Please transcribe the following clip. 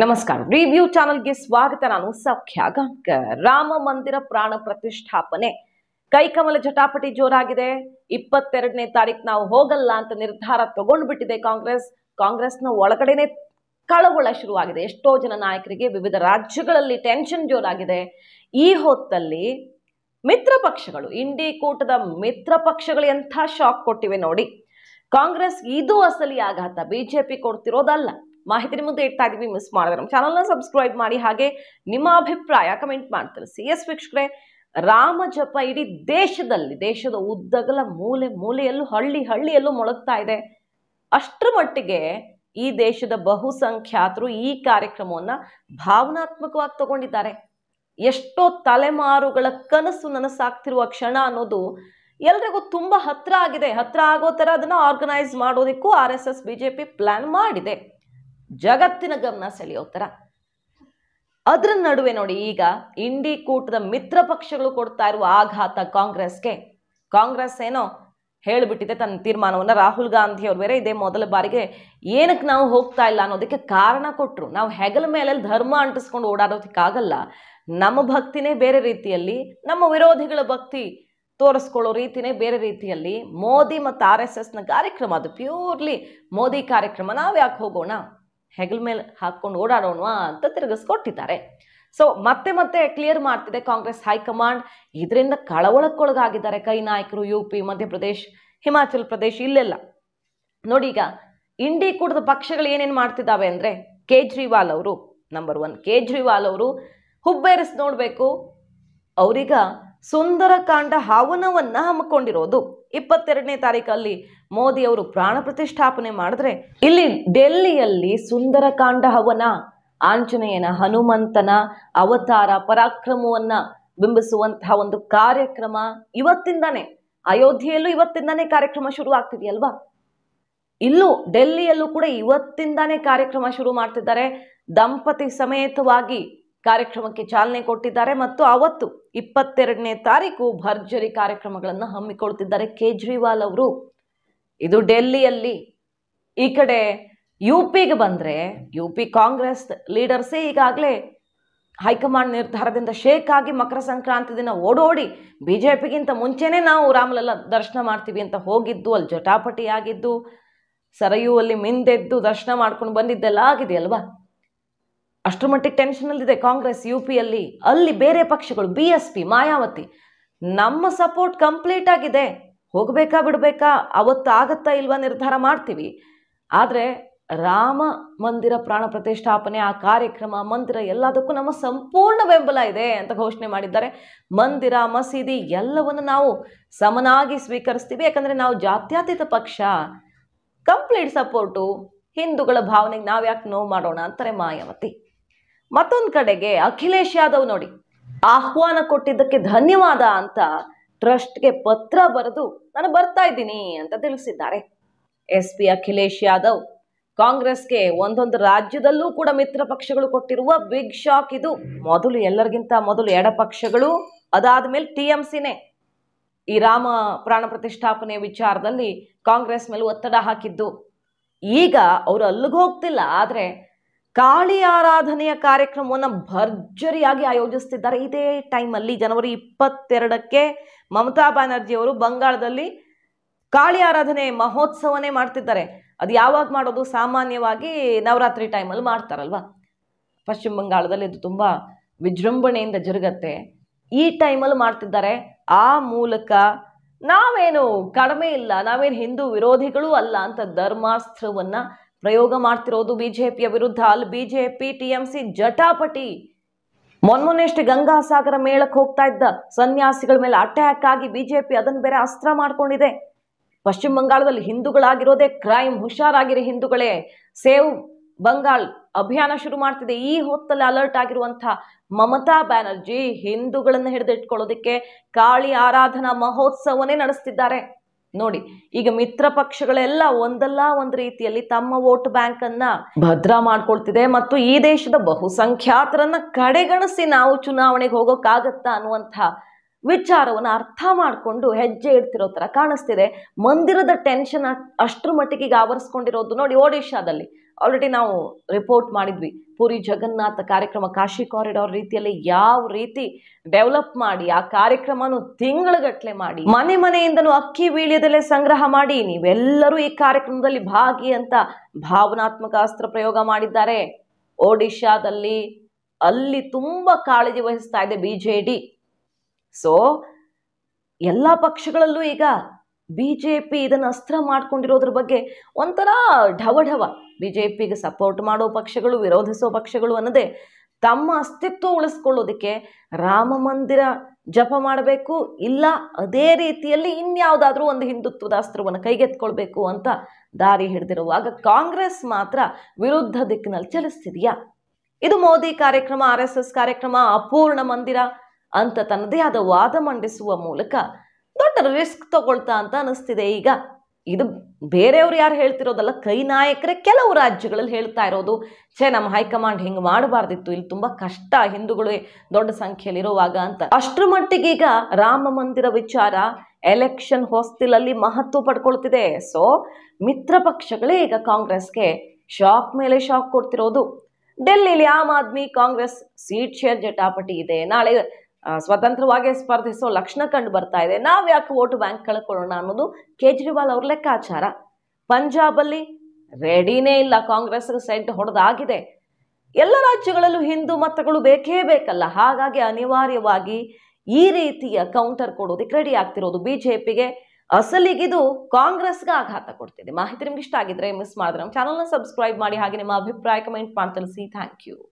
ನಮಸ್ಕಾರ ರಿವ್ಯೂ ಚಾನಲ್ಗೆ ಸ್ವಾಗತ ನಾನು ಸೌಖ್ಯ ಗಂಕರ್ ರಾಮ ಮಂದಿರ ಪ್ರಾಣ ಪ್ರತಿಷ್ಠಾಪನೆ ಕೈಕಮಲ ಜಟಾಪಟಿ ಜೋರಾಗಿದೆ ಇಪ್ಪತ್ತೆರಡನೇ ತಾರೀಕು ನಾವು ಹೋಗಲ್ಲ ಅಂತ ನಿರ್ಧಾರ ತಗೊಂಡ್ಬಿಟ್ಟಿದೆ ಕಾಂಗ್ರೆಸ್ ಕಾಂಗ್ರೆಸ್ನ ಒಳಗಡೆನೆ ಕಳವಳ ಶುರುವಾಗಿದೆ ಎಷ್ಟೋ ಜನ ನಾಯಕರಿಗೆ ವಿವಿಧ ರಾಜ್ಯಗಳಲ್ಲಿ ಟೆನ್ಷನ್ ಜೋರಾಗಿದೆ ಈ ಹೊತ್ತಲ್ಲಿ ಮಿತ್ರ ಪಕ್ಷಗಳು ಇಂಡಿ ಕೂಟದ ಮಿತ್ರ ಪಕ್ಷಗಳು ಎಂಥ ಶಾಕ್ ಕೊಟ್ಟಿವೆ ನೋಡಿ ಕಾಂಗ್ರೆಸ್ ಇದು ಅಸಲಿ ಆಘಾತ ಬಿಜೆಪಿ ಕೊಡ್ತಿರೋದಲ್ಲ ಮಾಹಿತಿ ಮುಂದೆ ಇಡ್ತಾ ಇದ್ದೀವಿ ಮಿಸ್ ಮಾಡಿದ್ರೆ ನಮ್ಮ ಚಾನಲ್ನ ಸಬ್ಸ್ಕ್ರೈಬ್ ಮಾಡಿ ಹಾಗೆ ನಿಮ್ಮ ಅಭಿಪ್ರಾಯ ಕಮೆಂಟ್ ಮಾಡ್ತಾರೆ ಸಿ ಎಸ್ ವೀಕ್ಷಕರೇ ರಾಮ ಜಪ ಇಡೀ ದೇಶದಲ್ಲಿ ದೇಶದ ಉದ್ದಗಲ ಮೂಲೆ ಮೂಲೆಯಲ್ಲೂ ಹಳ್ಳಿ ಹಳ್ಳಿಯಲ್ಲೂ ಮೊಳಗ್ತಾ ಇದೆ ಅಷ್ಟರ ಮಟ್ಟಿಗೆ ಈ ದೇಶದ ಬಹುಸಂಖ್ಯಾತರು ಈ ಕಾರ್ಯಕ್ರಮವನ್ನು ಭಾವನಾತ್ಮಕವಾಗಿ ತಗೊಂಡಿದ್ದಾರೆ ಎಷ್ಟೋ ತಲೆಮಾರುಗಳ ಕನಸು ನನಸಾಗ್ತಿರುವ ಕ್ಷಣ ಅನ್ನೋದು ಎಲ್ರಿಗೂ ತುಂಬ ಹತ್ರ ಆಗಿದೆ ಹತ್ರ ಆಗೋ ಥರ ಅದನ್ನು ಆರ್ಗನೈಸ್ ಮಾಡೋದಕ್ಕೂ R S S B J P plan ಮಾಡಿದೆ ಜಗತ್ತಿನ ಗಮನ ಸೆಳೆಯೋ ಥರ ಅದ್ರ ನಡುವೆ ನೋಡಿ ಈಗ ಇಂಡಿ ಕೂಟದ ಮಿತ್ರ ಪಕ್ಷಗಳು ಕೊಡ್ತಾ ಇರುವ ಆಘಾತ ಕಾಂಗ್ರೆಸ್ಗೆ ಕಾಂಗ್ರೆಸ್ ಏನೋ ಹೇಳಿಬಿಟ್ಟಿದೆ ತನ್ನ ತೀರ್ಮಾನವನ್ನು ರಾಹುಲ್ ಗಾಂಧಿ ಅವ್ರು ಬೇರೆ ಇದೇ ಮೊದಲ ಬಾರಿಗೆ ಏನಕ್ಕೆ ನಾವು ಹೋಗ್ತಾ ಇಲ್ಲ ಅನ್ನೋದಕ್ಕೆ ಕಾರಣ ಕೊಟ್ಟರು ನಾವು ಹೆಗಲ ಮೇಲೆ ಧರ್ಮ ಅಂಟಿಸ್ಕೊಂಡು ಓಡಾಡೋದಕ್ಕಾಗಲ್ಲ ನಮ್ಮ ಭಕ್ತಿನೇ ಬೇರೆ ರೀತಿಯಲ್ಲಿ ನಮ್ಮ ವಿರೋಧಿಗಳ ಭಕ್ತಿ ತೋರಿಸ್ಕೊಳ್ಳೋ ರೀತಿನೇ ಬೇರೆ ರೀತಿಯಲ್ಲಿ ಮೋದಿ ಮತ್ತು ಆರ್ ಎಸ್ ಎಸ್ನ ಕಾರ್ಯಕ್ರಮ ಅದು ಪ್ಯೂರ್ಲಿ ಮೋದಿ ಕಾರ್ಯಕ್ರಮ ನಾವು ಯಾಕೆ ಹೋಗೋಣ ಹೆಗಲ್ ಮೇಲೆ ಹಾಕ್ಕೊಂಡು ಓಡಾಡೋಣವಾ ಅಂತ ತಿರುಗಿಸ್ಕೊಟ್ಟಿದ್ದಾರೆ ಸೊ ಮತ್ತೆ ಮತ್ತೆ ಕ್ಲಿಯರ್ ಮಾಡ್ತಿದೆ ಕಾಂಗ್ರೆಸ್ ಹೈಕಮಾಂಡ್ ಇದರಿಂದ ಕಳವಳಕ್ಕೊಳಗಾಗಿದ್ದಾರೆ ಕೈ ನಾಯಕರು ಯು ಪಿ ಮಧ್ಯಪ್ರದೇಶ್ ಹಿಮಾಚಲ್ ಪ್ರದೇಶ ಇಲ್ಲೆಲ್ಲ ನೋಡಿ ಈಗ ಇಂಡಿ ಕೂಡದ ಪಕ್ಷಗಳು ಏನೇನು ಮಾಡ್ತಿದ್ದಾವೆ ಅಂದರೆ ಕೇಜ್ರಿವಾಲ್ ಅವರು ನಂಬರ್ ಒನ್ ಕೇಜ್ರಿವಾಲ್ ಅವರು ಹುಬ್ಬೇರಿಸ್ ನೋಡಬೇಕು ಅವರೀಗ ಸುಂದರಕಾಂಡ ಹಾವನವನ್ನು ಹಮ್ಮಿಕೊಂಡಿರೋದು ಇಪ್ಪತ್ತೆರಡನೇ ತಾರೀಕಲ್ಲಿ ಮೋದಿಯವರು ಪ್ರಾಣ ಪ್ರತಿಷ್ಠಾಪನೆ ಮಾಡಿದ್ರೆ ಇಲ್ಲಿ ಡೆಲ್ಲಿಯಲ್ಲಿ ಸುಂದರಕಾಂಡ ಹವನ ಆಂಜನೇಯನ ಹನುಮಂತನ ಅವತಾರ ಪರಾಕ್ರಮವನ್ನ ಬಿಂಬಿಸುವಂತಹ ಒಂದು ಕಾರ್ಯಕ್ರಮ ಇವತ್ತಿಂದಾನೆ ಅಯೋಧ್ಯೆಯಲ್ಲೂ ಇವತ್ತಿಂದಾನೇ ಕಾರ್ಯಕ್ರಮ ಶುರು ಆಗ್ತಿದೆಯಲ್ವಾ ಇಲ್ಲೂ ಡೆಲ್ಲಿಯಲ್ಲೂ ಕೂಡ ಇವತ್ತಿಂದಾನೇ ಕಾರ್ಯಕ್ರಮ ಶುರು ಮಾಡ್ತಿದ್ದಾರೆ ದಂಪತಿ ಸಮೇತವಾಗಿ ಕಾರ್ಯಕ್ರಮಕ್ಕೆ ಚಾಲನೆ ಕೊಟ್ಟಿದ್ದಾರೆ ಮತ್ತು ಅವತ್ತು ಇಪ್ಪತ್ತೆರಡನೇ ತಾರೀಕು ಭರ್ಜರಿ ಕಾರ್ಯಕ್ರಮಗಳನ್ನು ಹಮ್ಮಿಕೊಳ್ತಿದ್ದಾರೆ ಕೇಜ್ರಿವಾಲ್ ಅವರು ಇದು ಡೆಲ್ಲಿಯಲ್ಲಿ ಈ ಕಡೆ ಯು ಪಿಗೆ ಬಂದರೆ ಯು ಪಿ ಕಾಂಗ್ರೆಸ್ ಲೀಡರ್ಸೇ ಈಗಾಗಲೇ ಹೈಕಮಾಂಡ್ ನಿರ್ಧಾರದಿಂದ ಶೇಕ್ ಆಗಿ ಮಕರ ಸಂಕ್ರಾಂತಿ ದಿನ ಓಡೋಡಿ ಬಿ ಜೆ ಪಿಗಿಂತ ಮುಂಚೆನೇ ನಾವು ರಾಮಲಲ್ಲ ದರ್ಶನ ಮಾಡ್ತೀವಿ ಅಂತ ಹೋಗಿದ್ದು ಅಲ್ಲಿ ಜಟಾಪಟಿಯಾಗಿದ್ದು ಸರಯುವಲ್ಲಿ ಮಿಂದೆದ್ದು ದರ್ಶನ ಮಾಡ್ಕೊಂಡು ಬಂದಿದ್ದೆಲ್ಲ ಆಗಿದೆಯಲ್ವಾ ಅಷ್ಟರ ಮಟ್ಟಿಗೆ ಟೆನ್ಷನಲ್ಲಿದೆ ಕಾಂಗ್ರೆಸ್ ಯು ಪಿಯಲ್ಲಿ ಅಲ್ಲಿ ಬೇರೆ ಪಕ್ಷಗಳು ಬಿ ಎಸ್ ಪಿ ಮಾಯಾವತಿ ನಮ್ಮ ಸಪೋರ್ಟ್ ಕಂಪ್ಲೀಟ್ ಆಗಿದೆ ಹೋಗಬೇಕಾ ಬಿಡಬೇಕಾ ಅವತ್ತು ಆಗತ್ತಾ ಇಲ್ವಾ ನಿರ್ಧಾರ ಮಾಡ್ತೀವಿ ಆದರೆ ರಾಮ ಮಂದಿರ ಪ್ರಾಣ ಪ್ರತಿಷ್ಠಾಪನೆ ಆ ಕಾರ್ಯಕ್ರಮ ಮಂದಿರ ಎಲ್ಲದಕ್ಕೂ ನಮ್ಮ ಸಂಪೂರ್ಣ ಬೆಂಬಲ ಇದೆ ಅಂತ ಘೋಷಣೆ ಮಾಡಿದ್ದಾರೆ ಮಂದಿರ ಮಸೀದಿ ಎಲ್ಲವನ್ನು ನಾವು ಸಮನಾಗಿ ಸ್ವೀಕರಿಸ್ತೀವಿ ಯಾಕಂದರೆ ನಾವು ಜಾತ್ಯತೀತ ಪಕ್ಷ ಕಂಪ್ಲೀಟ್ ಸಪೋರ್ಟು ಹಿಂದೂಗಳ ಭಾವನೆಗೆ ನಾವು ಯಾಕೆ ನೋವು ಮಾಡೋಣ ಅಂತಾರೆ ಮಾಯಾವತಿ ಮತ್ತೊಂದು ಕಡೆಗೆ ಅಖಿಲೇಶ್ ಯಾದವ್ ನೋಡಿ ಆಹ್ವಾನ ಕೊಟ್ಟಿದ್ದಕ್ಕೆ ಧನ್ಯವಾದ ಅಂತ ಟ್ರಸ್ಟ್ಗೆ ಪತ್ರ ಬರೆದು ನಾನು ಬರ್ತಾ ಇದ್ದೀನಿ ಅಂತ ತಿಳಿಸಿದ್ದಾರೆ ಎಸ್ ಪಿ ಅಖಿಲೇಶ್ ಯಾದವ್ ಕಾಂಗ್ರೆಸ್ಗೆ ಒಂದೊಂದು ರಾಜ್ಯದಲ್ಲೂ ಕೂಡ ಮಿತ್ರ ಪಕ್ಷಗಳು ಕೊಟ್ಟಿರುವ ಬಿಗ್ ಶಾಕ್ ಇದು ಮೊದಲು ಎಲ್ಲರಿಗಿಂತ ಮೊದಲು ಎಡ ಪಕ್ಷಗಳು ಅದಾದ ಮೇಲೆ ಟಿ ಎಂ ಸಿನೇ ಈ ರಾಮ ಪ್ರಾಣ ಪ್ರತಿಷ್ಠಾಪನೆ ವಿಚಾರದಲ್ಲಿ ಕಾಂಗ್ರೆಸ್ ಮೇಲೆ ಒತ್ತಡ ಹಾಕಿದ್ದು ಈಗ ಅವರು ಅಲ್ಲಿಗೆ ಹೋಗ್ತಿಲ್ಲ ಆದರೆ ಕಾಳಿ ಆರಾಧನೆಯ ಕಾರ್ಯಕ್ರಮವನ್ನು ಭರ್ಜರಿಯಾಗಿ ಆಯೋಜಿಸ್ತಿದ್ದಾರೆ ಇದೇ ಟೈಮಲ್ಲಿ ಜನವರಿ ಇಪ್ಪತ್ತೆರಡಕ್ಕೆ ಮಮತಾ ಬ್ಯಾನರ್ಜಿಯವರು ಬಂಗಾಳದಲ್ಲಿ ಕಾಳಿ ಆರಾಧನೆ ಮಹೋತ್ಸವನೇ ಮಾಡ್ತಿದ್ದಾರೆ ಅದು ಯಾವಾಗ ಮಾಡೋದು ಸಾಮಾನ್ಯವಾಗಿ ನವರಾತ್ರಿ ಟೈಮಲ್ಲಿ ಮಾಡ್ತಾರಲ್ವ ಪಶ್ಚಿಮ ಬಂಗಾಳದಲ್ಲಿ ಇದು ತುಂಬ ವಿಜೃಂಭಣೆಯಿಂದ ಜರುಗತ್ತೆ ಈ ಟೈಮಲ್ಲಿ ಮಾಡ್ತಿದ್ದಾರೆ ಆ ಮೂಲಕ ನಾವೇನು ಕಡಿಮೆ ಇಲ್ಲ ನಾವೇನು ಹಿಂದೂ ವಿರೋಧಿಗಳೂ ಅಲ್ಲ ಅಂತ ಧರ್ಮಾಸ್ತ್ರವನ್ನು ಪ್ರಯೋಗ ಮಾಡ್ತಿರೋದು ಬಿಜೆಪಿಯ ವಿರುದ್ಧ ಅಲ್ಲಿ ಬಿಜೆಪಿ ಟಿಎಂಸಿ ಜಟಾಪಟಿ ಗಂಗಾ ಸಾಗರ ಮೇಳಕ್ಕೆ ಹೋಗ್ತಾ ಇದ್ದ ಸನ್ಯಾಸಿಗಳ ಮೇಲೆ ಅಟ್ಯಾಕ್ ಆಗಿ ಬಿಜೆಪಿ ಅದನ್ನು ಬೇರೆ ಅಸ್ತ್ರ ಮಾಡ್ಕೊಂಡಿದೆ ಪಶ್ಚಿಮ ಬಂಗಾಳದಲ್ಲಿ ಹಿಂದೂಗಳಾಗಿರೋದೇ ಕ್ರೈಮ್ ಹುಷಾರಾಗಿರೋ ಹಿಂದೂಗಳೇ ಸೇವ್ ಬಂಗಾಳ್ ಅಭಿಯಾನ ಶುರು ಮಾಡ್ತಿದೆ ಈ ಹೊತ್ತಲ್ಲಿ ಅಲರ್ಟ್ ಆಗಿರುವಂತಹ ಮಮತಾ ಬ್ಯಾನರ್ಜಿ ಹಿಂದೂಗಳನ್ನು ಹಿಡಿದಿಟ್ಕೊಳ್ಳೋದಕ್ಕೆ ಕಾಳಿ ಆರಾಧನಾ ಮಹೋತ್ಸವನೇ ನಡೆಸ್ತಿದ್ದಾರೆ ನೋಡಿ ಈಗ ಮಿತ್ರ ಪಕ್ಷಗಳೆಲ್ಲ ಒಂದಲ್ಲ ಒಂದ್ ರೀತಿಯಲ್ಲಿ ತಮ್ಮ ವೋಟ್ ಬ್ಯಾಂಕ್ ಅನ್ನ ಭದ್ರ ಮಾಡ್ಕೊಳ್ತಿದೆ ಮತ್ತು ಈ ದೇಶದ ಬಹುಸಂಖ್ಯಾತರನ್ನ ಕಡೆಗಣಿಸಿ ನಾವು ಚುನಾವಣೆಗೆ ಹೋಗೋಕ್ಕಾಗತ್ತಾ ಅನ್ನುವಂಥ ವಿಚಾರವನ್ನು ಅರ್ಥ ಮಾಡಿಕೊಂಡು ಹೆಜ್ಜೆ ಇಡ್ತಿರೋ ಥರ ಕಾಣಿಸ್ತಿದೆ ಮಂದಿರದ ಟೆನ್ಷನ್ ಅಷ್ಟರ ಮಟ್ಟಿಗೆ ಈಗ ಆವರಿಸ್ಕೊಂಡಿರೋದು ನೋಡಿ ಒಡಿಶಾದಲ್ಲಿ ಆಲ್ರೆಡಿ ನಾವು ರಿಪೋರ್ಟ್ ಮಾಡಿದ್ವಿ ಪುರಿ ಜಗನ್ನಾಥ ಕಾರ್ಯಕ್ರಮ ಕಾಶಿ ಕಾರಿಡಾರ್ ರೀತಿಯಲ್ಲಿ ಯಾವ ರೀತಿ ಡೆವಲಪ್ ಮಾಡಿ ಆ ಕಾರ್ಯಕ್ರಮನು ತಿಂಗಳಗಟ್ಟಲೆ ಮಾಡಿ ಮನೆ ಮನೆಯಿಂದನೂ ಅಕ್ಕಿ ವೀಳ್ಯದಲ್ಲೇ ಸಂಗ್ರಹ ಮಾಡಿ ನೀವೆಲ್ಲರೂ ಈ ಕಾರ್ಯಕ್ರಮದಲ್ಲಿ ಭಾಗಿ ಅಂತ ಭಾವನಾತ್ಮಕ ಅಸ್ತ್ರ ಪ್ರಯೋಗ ಮಾಡಿದ್ದಾರೆ ಒಡಿಶಾದಲ್ಲಿ ಅಲ್ಲಿ ತುಂಬ ಕಾಳಜಿ ವಹಿಸ್ತಾ ಇದೆ ಬಿ ಜೆ ಡಿ ಸೊ ಎಲ್ಲ ಪಕ್ಷಗಳಲ್ಲೂ ಈಗ ಬಿ ಜೆ ಪಿ ಇದನ್ನು ಅಸ್ತ್ರ ಮಾಡ್ಕೊಂಡಿರೋದ್ರ ಬಗ್ಗೆ ಒಂಥರ ಢವ ಢವ ಬಿ ಜೆ ಪಿಗೆ ಸಪೋರ್ಟ್ ಮಾಡೋ ಪಕ್ಷಗಳು ವಿರೋಧಿಸೋ ಪಕ್ಷಗಳು ಅನ್ನದೇ ತಮ್ಮ ಅಸ್ತಿತ್ವ ಉಳಿಸ್ಕೊಳ್ಳೋದಕ್ಕೆ ರಾಮ ಮಂದಿರ ಜಪ ಮಾಡಬೇಕು ಇಲ್ಲ ಅದೇ ರೀತಿಯಲ್ಲಿ ಇನ್ಯಾವುದಾದ್ರೂ ಒಂದು ಹಿಂದುತ್ವದ ಅಸ್ತ್ರವನ್ನು ಕೈಗೆತ್ಕೊಳ್ಬೇಕು ಅಂತ ದಾರಿ ಹಿಡಿದಿರುವಾಗ ಕಾಂಗ್ರೆಸ್ ಮಾತ್ರ ವಿರುದ್ಧ ದಿಕ್ಕಿನಲ್ಲಿ ಚಲಿಸ್ತಿದೆಯಾ ಇದು ಮೋದಿ ಕಾರ್ಯಕ್ರಮ ಆರ್ ಎಸ್ ಎಸ್ ಕಾರ್ಯಕ್ರಮ ಅಪೂರ್ಣ ಮಂದಿರ ಅಂತ ತನ್ನದೇ ಆದ ವಾದ ಮಂಡಿಸುವ ಮೂಲಕ ದೊಡ್ಡ ರಿಸ್ಕ್ ತಗೊಳ್ತಾ ಅಂತ ಅನಿಸ್ತಿದೆ ಈಗ ಇದು ಬೇರೆಯವ್ರು ಯಾರು ಹೇಳ್ತಿರೋದಲ್ಲ ಕೈ ನಾಯಕರೇ ಕೆಲವು ರಾಜ್ಯಗಳಲ್ಲಿ ಹೇಳ್ತಾ ಇರೋದು ಛೇ ನಮ್ಮ ಹೈಕಮಾಂಡ್ ಹಿಂಗೆ ಮಾಡಬಾರ್ದಿತ್ತು ಇಲ್ಲಿ ತುಂಬ ಕಷ್ಟ ಹಿಂದೂಗಳು ದೊಡ್ಡ ಸಂಖ್ಯೆಯಲ್ಲಿ ಇರುವಾಗ ಅಂತ ಅಷ್ಟರ ಮಟ್ಟಿಗೆ ಈಗ ರಾಮ ಮಂದಿರ ವಿಚಾರ ಎಲೆಕ್ಷನ್ ಹೊಸ್ತಿಲಲ್ಲಿ ಮಹತ್ವ ಪಡ್ಕೊಳ್ತಿದೆ ಸೊ ಮಿತ್ರ ಪಕ್ಷಗಳೇ ಈಗ ಕಾಂಗ್ರೆಸ್ಗೆ ಶಾಕ್ ಮೇಲೆ ಶಾಕ್ ಕೊಡ್ತಿರೋದು ಡೆಲ್ಲಿಲಿ Aam Aadmi Congress seat share ಜಟಾಪಟಿ ಇದೆ ನಾಳೆ ಸ್ವತಂತ್ರವಾಗಿ ಸ್ಪರ್ಧಿಸೋ ಲಕ್ಷಣ ಕಂಡು ಬರ್ತಾ ಇದೆ ನಾವು ಯಾಕೆ ವೋಟ್ ಬ್ಯಾಂಕ್ ಕಳ್ಕೊಳ್ಳೋಣ ಅನ್ನೋದು ಕೇಜ್ರಿವಾಲ್ ಅವ್ರ ಲೆಕ್ಕಾಚಾರ ಪಂಜಾಬಲ್ಲಿ ರೆಡಿನೇ ಇಲ್ಲ ಕಾಂಗ್ರೆಸ್ ಸೆಂಟ್ ಹೊಡೆದಾಗಿದೆ ಎಲ್ಲ ರಾಜ್ಯಗಳಲ್ಲೂ ಹಿಂದೂ ಮತಗಳು ಬೇಕೇ ಬೇಕಲ್ಲ ಹಾಗಾಗಿ ಅನಿವಾರ್ಯವಾಗಿ ಈ ರೀತಿಯ ಕೌಂಟರ್ ಕೊಡೋದಕ್ಕೆ ರೆಡಿ ಆಗ್ತಿರೋದು ಬಿಜೆಪಿಗೆ ಅಸಲಿಗಿದು ಕಾಂಗ್ರೆಸ್ಗೆ ಆಘಾತ ಕೊಡ್ತಿದೆ ಮಾಹಿತಿ ನಿಮ್ಗೆ ಇಷ್ಟ ಆಗಿದ್ರೆ ಮಿಸ್ ಮಾಡಿದ್ರೆ ನಮ್ಮ ಚಾನಲ್ನ ಸಬ್ಸ್ಕ್ರೈಬ್ ಮಾಡಿ ಹಾಗೆ ನಿಮ್ಮ ಅಭಿಪ್ರಾಯ ಕಮೆಂಟ್ ಮಾಡಿ ತಿಳಿಸಿ ಥ್ಯಾಂಕ್ ಯು